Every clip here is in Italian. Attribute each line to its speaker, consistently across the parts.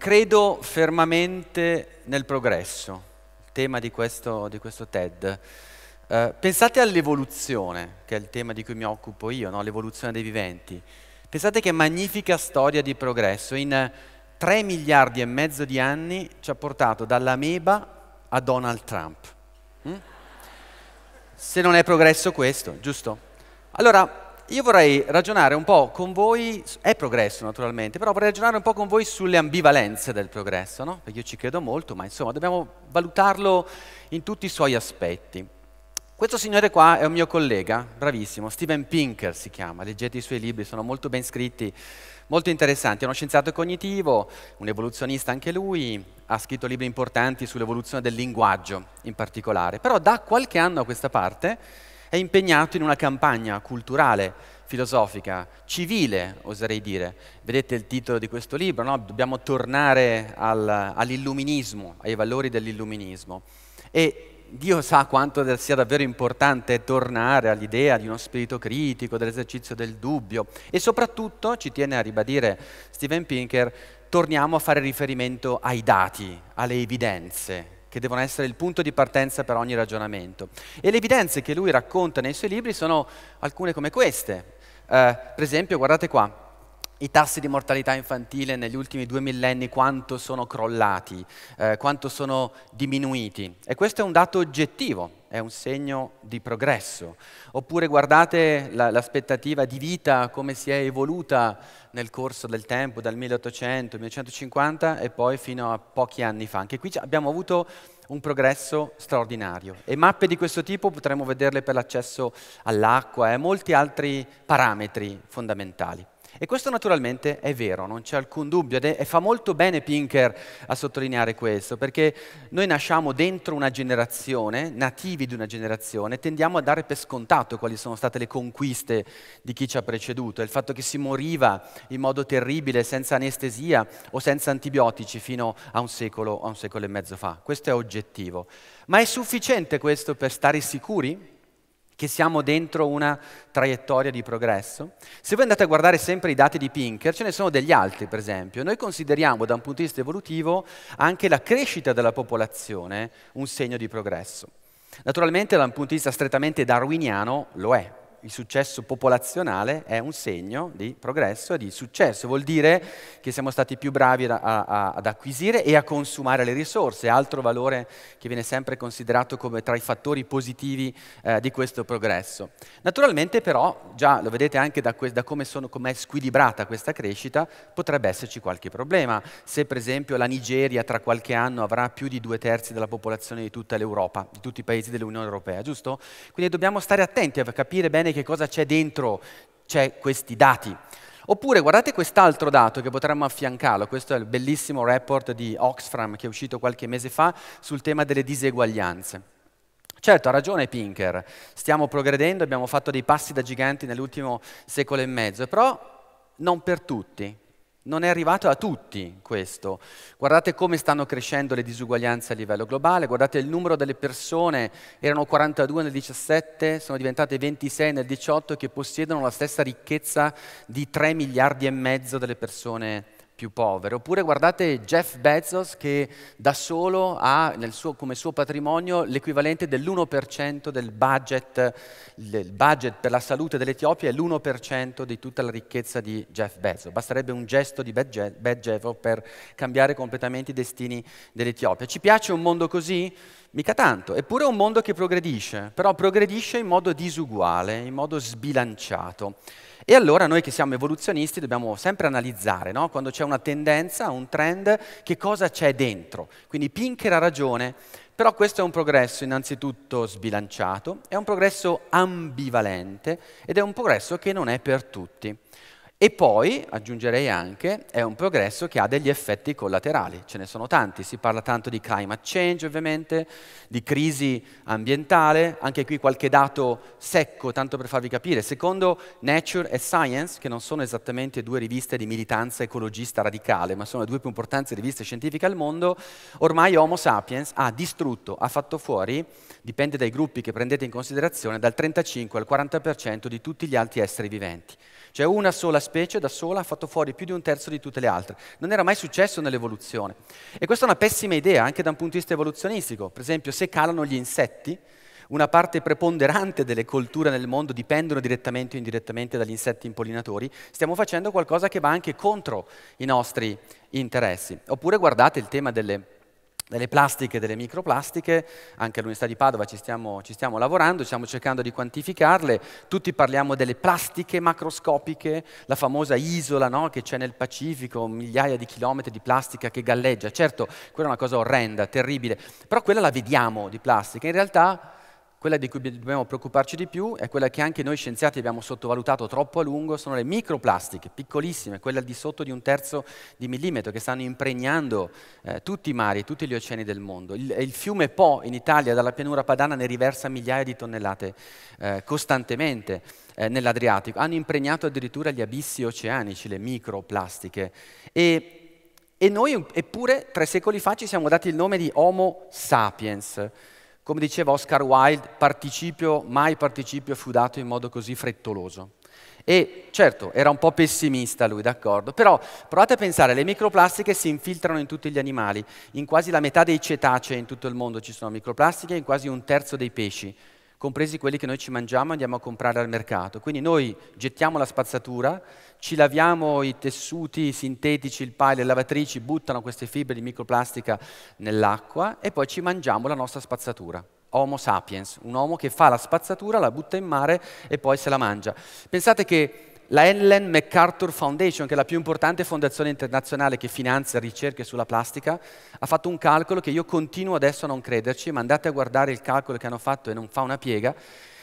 Speaker 1: credo fermamente nel progresso, tema di questo, di questo TED. Eh, pensate all'evoluzione, che è il tema di cui mi occupo io, no? l'evoluzione dei viventi. Pensate che magnifica storia di progresso. In 3 miliardi e mezzo di anni ci ha portato dall'ameba a Donald Trump. Mm? Se non è progresso questo, giusto? Allora, io vorrei ragionare un po' con voi, è progresso naturalmente, però vorrei ragionare un po' con voi sulle ambivalenze del progresso, no? perché io ci credo molto, ma insomma dobbiamo valutarlo in tutti i suoi aspetti. Questo signore qua è un mio collega, bravissimo, Steven Pinker si chiama, leggete i suoi libri, sono molto ben scritti, molto interessanti, è uno scienziato cognitivo, un evoluzionista anche lui, ha scritto libri importanti sull'evoluzione del linguaggio in particolare, però da qualche anno a questa parte è impegnato in una campagna culturale, filosofica, civile, oserei dire. Vedete il titolo di questo libro, no? dobbiamo tornare al, all'illuminismo, ai valori dell'illuminismo. E Dio sa quanto sia davvero importante tornare all'idea di uno spirito critico, dell'esercizio del dubbio e soprattutto, ci tiene a ribadire Steven Pinker, torniamo a fare riferimento ai dati, alle evidenze, che devono essere il punto di partenza per ogni ragionamento. E le evidenze che lui racconta nei suoi libri sono alcune come queste. Eh, per esempio, guardate qua, i tassi di mortalità infantile negli ultimi due millenni quanto sono crollati, eh, quanto sono diminuiti. E questo è un dato oggettivo, è un segno di progresso. Oppure guardate la, l'aspettativa di vita, come si è evoluta nel corso del tempo, dal 1800, 1950 e poi fino a pochi anni fa. Anche qui abbiamo avuto un progresso straordinario. E mappe di questo tipo potremmo vederle per l'accesso all'acqua e molti altri parametri fondamentali. E questo naturalmente è vero, non c'è alcun dubbio, ed è, e fa molto bene Pinker a sottolineare questo, perché noi nasciamo dentro una generazione, nativi di una generazione, tendiamo a dare per scontato quali sono state le conquiste di chi ci ha preceduto, il fatto che si moriva in modo terribile, senza anestesia o senza antibiotici fino a un secolo, a un secolo e mezzo fa. Questo è oggettivo. Ma è sufficiente questo per stare sicuri? che siamo dentro una traiettoria di progresso. Se voi andate a guardare sempre i dati di Pinker, ce ne sono degli altri, per esempio. Noi consideriamo da un punto di vista evolutivo anche la crescita della popolazione un segno di progresso. Naturalmente da un punto di vista strettamente darwiniano lo è, il successo popolazionale è un segno di progresso e di successo, vuol dire che siamo stati più bravi a, a, ad acquisire e a consumare le risorse, altro valore che viene sempre considerato come tra i fattori positivi eh, di questo progresso. Naturalmente però, già lo vedete anche da, da come è squilibrata questa crescita, potrebbe esserci qualche problema, se per esempio la Nigeria tra qualche anno avrà più di due terzi della popolazione di tutta l'Europa, di tutti i paesi dell'Unione Europea, giusto? Quindi dobbiamo stare attenti a capire bene bene che cosa c'è dentro c'è questi dati. Oppure guardate quest'altro dato che potremmo affiancarlo, questo è il bellissimo report di Oxfam che è uscito qualche mese fa sul tema delle diseguaglianze. Certo, ha ragione Pinker, stiamo progredendo, abbiamo fatto dei passi da giganti nell'ultimo secolo e mezzo, però non per tutti. Non è arrivato a tutti questo. Guardate come stanno crescendo le disuguaglianze a livello globale, guardate il numero delle persone, erano 42 nel 17, sono diventate 26 nel 18 che possiedono la stessa ricchezza di 3 miliardi e mezzo delle persone più povere. Oppure guardate Jeff Bezos che da solo ha suo, come suo patrimonio l'equivalente dell'1% del budget, il budget per la salute dell'Etiopia è l'1% di tutta la ricchezza di Jeff Bezos. Basterebbe un gesto di Bad Jeff per cambiare completamente i destini dell'Etiopia. Ci piace un mondo così? Mica tanto, eppure è un mondo che progredisce, però progredisce in modo disuguale, in modo sbilanciato. E allora noi che siamo evoluzionisti dobbiamo sempre analizzare, no? quando c'è una tendenza, un trend, che cosa c'è dentro. Quindi Pinker ha ragione, però questo è un progresso innanzitutto sbilanciato, è un progresso ambivalente ed è un progresso che non è per tutti. E poi, aggiungerei anche, è un progresso che ha degli effetti collaterali, ce ne sono tanti, si parla tanto di climate change ovviamente, di crisi ambientale, anche qui qualche dato secco, tanto per farvi capire, secondo Nature e Science, che non sono esattamente due riviste di militanza ecologista radicale, ma sono le due più importanti riviste scientifiche al mondo, ormai Homo sapiens ha distrutto, ha fatto fuori, dipende dai gruppi che prendete in considerazione, dal 35 al 40% di tutti gli altri esseri viventi. Cioè una sola specie da sola ha fatto fuori più di un terzo di tutte le altre. Non era mai successo nell'evoluzione. E questa è una pessima idea anche da un punto di vista evoluzionistico. Per esempio, se calano gli insetti, una parte preponderante delle colture nel mondo dipendono direttamente o indirettamente dagli insetti impollinatori, stiamo facendo qualcosa che va anche contro i nostri interessi. Oppure guardate il tema delle delle plastiche, e delle microplastiche, anche all'Università di Padova ci stiamo, ci stiamo, lavorando, stiamo cercando di quantificarle, tutti parliamo delle plastiche macroscopiche, la famosa isola no, che c'è nel Pacifico, migliaia di chilometri di plastica che galleggia, certo quella è una cosa orrenda, terribile, però quella la vediamo di plastica, in realtà quella di cui dobbiamo preoccuparci di più è quella che anche noi scienziati abbiamo sottovalutato troppo a lungo, sono le microplastiche, piccolissime, quelle al di sotto di un terzo di millimetro, che stanno impregnando eh, tutti i mari, tutti gli oceani del mondo. Il, il, fiume Po in Italia, dalla pianura padana, ne riversa migliaia di tonnellate eh, costantemente eh, nell'Adriatico. Hanno impregnato addirittura gli abissi oceanici, le microplastiche. E e noi, eppure, tre secoli fa ci siamo dati il nome di Homo sapiens. Come diceva Oscar Wilde, participio, mai participio fu dato in modo così frettoloso. E certo, era un po' pessimista lui, d'accordo, però provate a pensare, le microplastiche si infiltrano in tutti gli animali, in quasi la metà dei cetacei in tutto il mondo ci sono microplastiche, in quasi un terzo dei pesci compresi quelli che noi ci mangiamo e andiamo a comprare al mercato. Quindi noi gettiamo la spazzatura, ci laviamo i tessuti sintetici, il pile, le lavatrici buttano queste fibre di microplastica nell'acqua e poi ci mangiamo la nostra spazzatura. Homo sapiens, un uomo che fa la spazzatura, la butta in mare e poi se la mangia. Pensate che la Ellen MacArthur Foundation, che è la più importante fondazione internazionale che finanzia ricerche sulla plastica, ha fatto un calcolo che io continuo adesso a non crederci, ma andate a guardare il calcolo che hanno fatto e non fa una piega.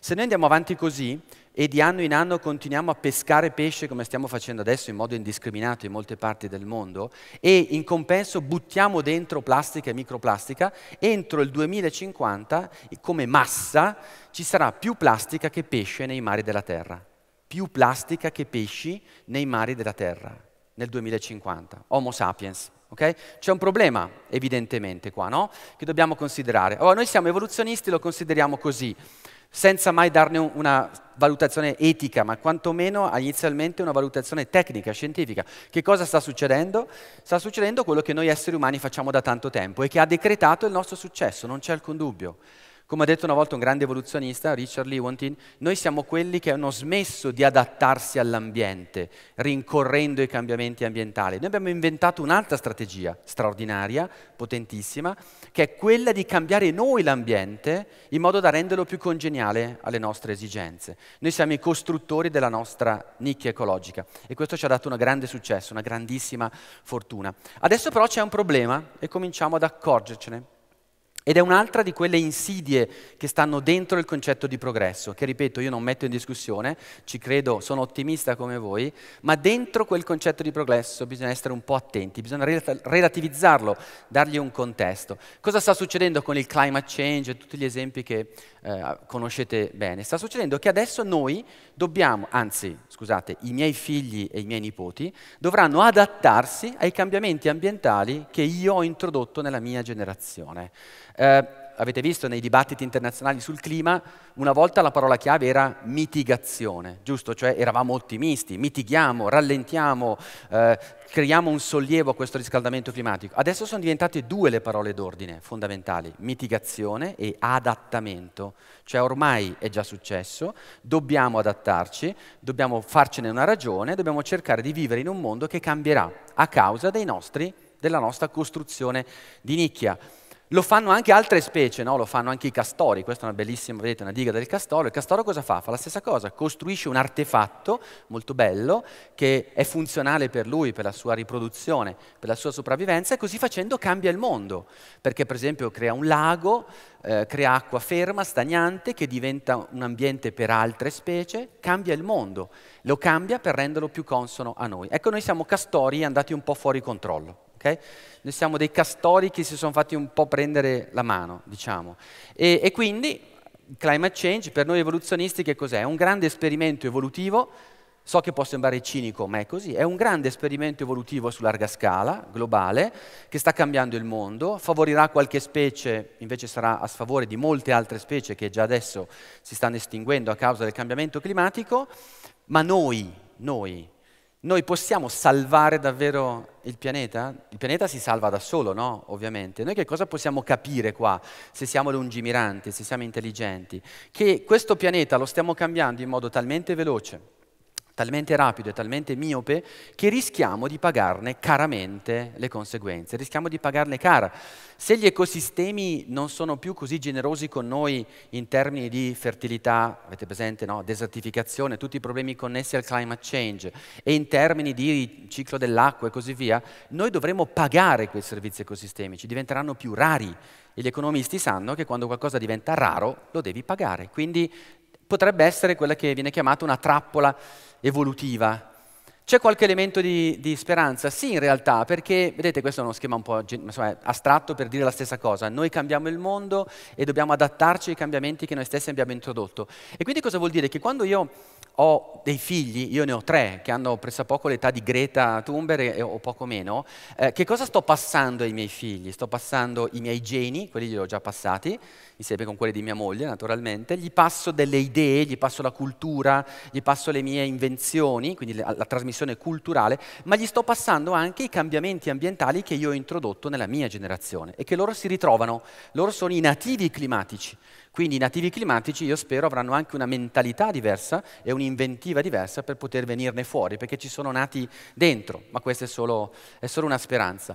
Speaker 1: Se noi andiamo avanti così e di anno in anno continuiamo a pescare pesce come stiamo facendo adesso in modo indiscriminato in molte parti del mondo e in compenso buttiamo dentro plastica e microplastica, entro il 2050 come massa ci sarà più plastica che pesce nei mari della Terra più plastica che pesci nei mari della Terra nel 2050. Homo sapiens, Okay? C'è un problema evidentemente qua, no? Che dobbiamo considerare. Allora, noi siamo evoluzionisti, lo consideriamo così, senza mai darne una valutazione etica, ma quantomeno ah, inizialmente una valutazione tecnica, scientifica. Che cosa sta succedendo? Sta succedendo quello che noi esseri umani facciamo da tanto tempo e che ha decretato il nostro successo, non c'è alcun dubbio. Come ha detto una volta un grande evoluzionista, Richard Lewontin, noi siamo quelli che hanno smesso di adattarsi all'ambiente, rincorrendo i cambiamenti ambientali. Noi abbiamo inventato un'altra strategia straordinaria, potentissima, che è quella di cambiare noi l'ambiente in modo da renderlo più congeniale alle nostre esigenze. Noi siamo i costruttori della nostra nicchia ecologica e questo ci ha dato un grande successo, una grandissima fortuna. Adesso però c'è un problema e cominciamo ad accorgercene ed è un'altra di quelle insidie che stanno dentro il concetto di progresso, che ripeto io non metto in discussione, ci credo, sono ottimista come voi, ma dentro quel concetto di progresso bisogna essere un po' attenti, bisogna relativizzarlo, dargli un contesto. Cosa sta succedendo con il climate change e tutti gli esempi che eh, conoscete bene? Sta succedendo che adesso noi dobbiamo, anzi scusate, i miei figli e i miei nipoti dovranno adattarsi ai cambiamenti ambientali che io ho introdotto nella mia generazione. Eh, avete visto nei dibattiti internazionali sul clima, una volta la parola chiave era mitigazione, giusto? Cioè eravamo ottimisti, mitighiamo, rallentiamo, eh, creiamo un sollievo a questo riscaldamento climatico. Adesso sono diventate due le parole d'ordine fondamentali, mitigazione e adattamento. Cioè ormai è già successo, dobbiamo adattarci, dobbiamo farcene una ragione, dobbiamo cercare di vivere in un mondo che cambierà a causa nostri, della nostra costruzione di nicchia. Lo fanno anche altre specie, no? lo fanno anche i castori, questa è una bellissima, vedete, una diga del castoro. Il castoro cosa fa? Fa la stessa cosa, costruisce un artefatto molto bello che è funzionale per lui, per la sua riproduzione, per la sua sopravvivenza e così facendo cambia il mondo, perché per esempio crea un lago, eh, crea acqua ferma, stagnante, che diventa un ambiente per altre specie, cambia il mondo, lo cambia per renderlo più consono a noi. Ecco, noi siamo castori andati un po' fuori controllo. Okay? Noi siamo dei castori che si sono fatti un po' prendere la mano, diciamo. E, e quindi climate change per noi evoluzionisti che cos'è? È un grande esperimento evolutivo, so che può sembrare cinico, ma è così, è un grande esperimento evolutivo su larga scala, globale, che sta cambiando il mondo, favorirà qualche specie, invece sarà a sfavore di molte altre specie che già adesso si stanno estinguendo a causa del cambiamento climatico, ma noi, noi, noi possiamo salvare davvero il pianeta? Il pianeta si salva da solo, no? Ovviamente. Noi che cosa possiamo capire qua, se siamo lungimiranti, se siamo intelligenti? Che questo pianeta lo stiamo cambiando in modo talmente veloce talmente rapido e talmente miope che rischiamo di pagarne caramente le conseguenze, rischiamo di pagarne cara. Se gli ecosistemi non sono più così generosi con noi in termini di fertilità, avete presente, no? desertificazione, tutti i problemi connessi al climate change e in termini di ciclo dell'acqua e così via, noi dovremo pagare quei servizi ecosistemici, diventeranno più rari, e gli economisti sanno che quando qualcosa diventa raro lo devi pagare, quindi potrebbe essere quella che viene chiamata una trappola evolutiva. C'è qualche elemento di, di, speranza? Sì, in realtà, perché vedete, questo è uno schema un po' insomma, astratto per dire la stessa cosa. Noi cambiamo il mondo e dobbiamo adattarci ai cambiamenti che noi stessi abbiamo introdotto. E quindi cosa vuol dire? Che quando io ho dei figli, io ne ho tre, che hanno presso poco l'età di Greta Thunberg o poco meno, eh, che cosa sto passando ai miei figli? Sto passando i miei geni, quelli li ho già passati, insieme con quelli di mia moglie naturalmente, gli passo delle idee, gli passo la cultura, gli passo le mie invenzioni, quindi la, la trasmissione culturale, ma gli sto passando anche i cambiamenti ambientali che io ho introdotto nella mia generazione e che loro si ritrovano, loro sono i nativi climatici. Quindi i nativi climatici io spero avranno anche una mentalità diversa e un'inventiva diversa per poter venirne fuori, perché ci sono nati dentro, ma questa è solo, è solo una speranza.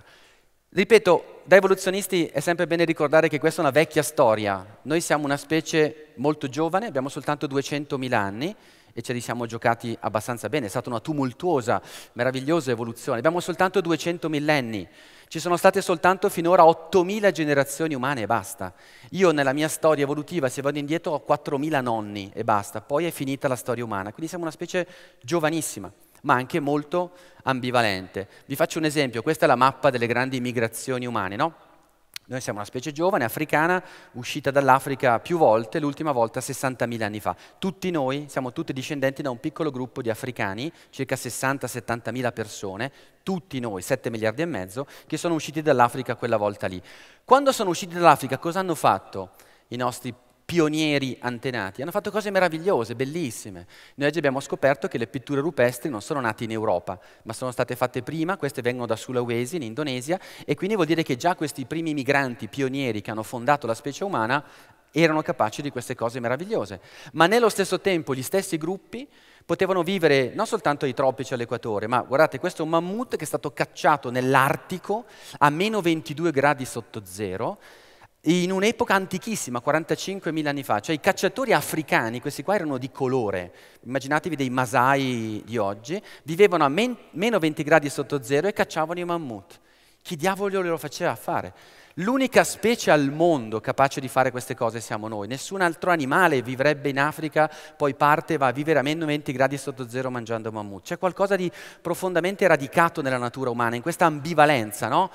Speaker 1: Ripeto, da evoluzionisti è sempre bene ricordare che questa è una vecchia storia. Noi siamo una specie molto giovane, abbiamo soltanto 200.000 anni, e ce li siamo giocati abbastanza bene. È stata una tumultuosa, meravigliosa evoluzione. Abbiamo soltanto 200 millenni. Ci sono state soltanto finora 8.000 generazioni umane e basta. Io nella mia storia evolutiva, se vado indietro, ho 4.000 nonni e basta. Poi è finita la storia umana. Quindi siamo una specie giovanissima ma anche molto ambivalente. Vi faccio un esempio, questa è la mappa delle grandi migrazioni umane, no? Noi siamo una specie giovane, africana, uscita dall'Africa più volte, l'ultima volta 60.000 anni fa. Tutti noi siamo tutti discendenti da un piccolo gruppo di africani, circa 60-70.000 persone, tutti noi, 7 miliardi e mezzo, che sono usciti dall'Africa quella volta lì. Quando sono usciti dall'Africa cosa hanno fatto i nostri pionieri antenati, hanno fatto cose meravigliose, bellissime. Noi oggi abbiamo scoperto che le pitture rupestri non sono nate in Europa, ma sono state fatte prima, queste vengono da Sulawesi, in Indonesia, e quindi vuol dire che già questi primi migranti pionieri che hanno fondato la specie umana erano capaci di queste cose meravigliose. Ma nello stesso tempo gli stessi gruppi potevano vivere non soltanto ai tropici all'equatore, ma guardate, questo è un mammut che è stato cacciato nell'Artico a meno 22 gradi sotto zero, in un'epoca antichissima, 45.000 anni fa, cioè i cacciatori africani, questi qua erano di colore, immaginatevi dei masai di oggi, vivevano a men- meno 20 gradi sotto zero e cacciavano i mammut. Chi diavolo glielo faceva fare? L'unica specie al mondo capace di fare queste cose siamo noi. Nessun altro animale vivrebbe in Africa, poi parte e va a vivere a meno 20 gradi sotto zero mangiando mammut. C'è qualcosa di profondamente radicato nella natura umana, in questa ambivalenza, no?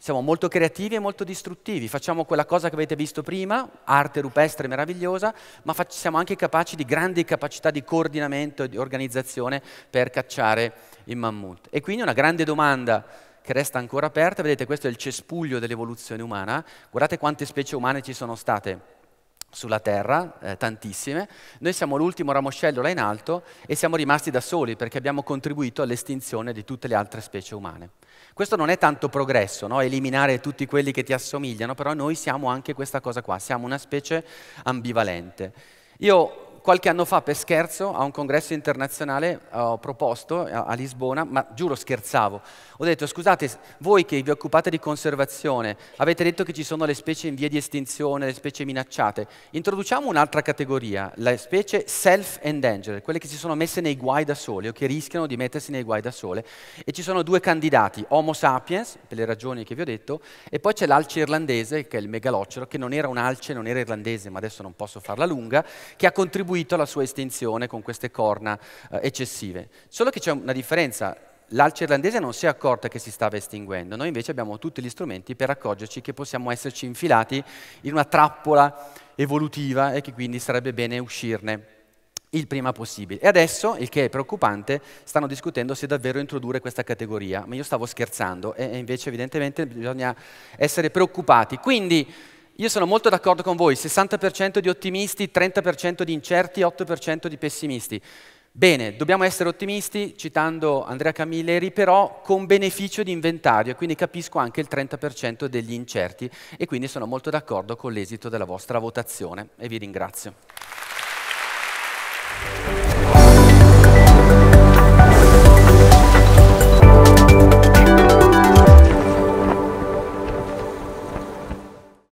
Speaker 1: Siamo molto creativi e molto distruttivi, facciamo quella cosa che avete visto prima, arte rupestre meravigliosa, ma fac- siamo anche capaci di grandi capacità di coordinamento e di organizzazione per cacciare il mammut. E quindi una grande domanda che resta ancora aperta, vedete questo è il cespuglio dell'evoluzione umana, guardate quante specie umane ci sono state sulla terra, eh, tantissime. Noi siamo l'ultimo ramoscello là in alto e siamo rimasti da soli perché abbiamo contribuito all'estinzione di tutte le altre specie umane. Questo non è tanto progresso, no? eliminare tutti quelli che ti assomigliano, però noi siamo anche questa cosa qua, siamo una specie ambivalente. Io qualche anno fa per scherzo a un congresso internazionale eh, ho proposto a, eh, a Lisbona, ma giuro scherzavo, ho detto scusate voi che vi occupate di conservazione avete detto che ci sono le specie in via di estinzione, le specie minacciate, introduciamo un'altra categoria, le specie self-endangered, quelle che si sono messe nei guai da sole o che rischiano di mettersi nei guai da sole e ci sono due candidati, Homo sapiens per le ragioni che vi ho detto e poi c'è l'alce irlandese che è il megalocero che non era un alce, non era irlandese ma adesso non posso farla lunga, che ha contribuito seguito alla sua estinzione con queste corna eh, eccessive. Solo che c'è una differenza, l'alce irlandese non si è accorta che si stava estinguendo, noi invece abbiamo tutti gli strumenti per accorgerci che possiamo esserci infilati in una trappola evolutiva e che quindi sarebbe bene uscirne il prima possibile. E adesso, il che è preoccupante, stanno discutendo se davvero introdurre questa categoria, ma io stavo scherzando e invece evidentemente bisogna essere preoccupati. Quindi io sono molto d'accordo con voi, 60% di ottimisti, 30% di incerti, 8% di pessimisti. Bene, dobbiamo essere ottimisti, citando Andrea Camilleri, però con beneficio di inventario, quindi capisco anche il 30% degli incerti e quindi sono molto d'accordo con l'esito della vostra votazione e vi ringrazio.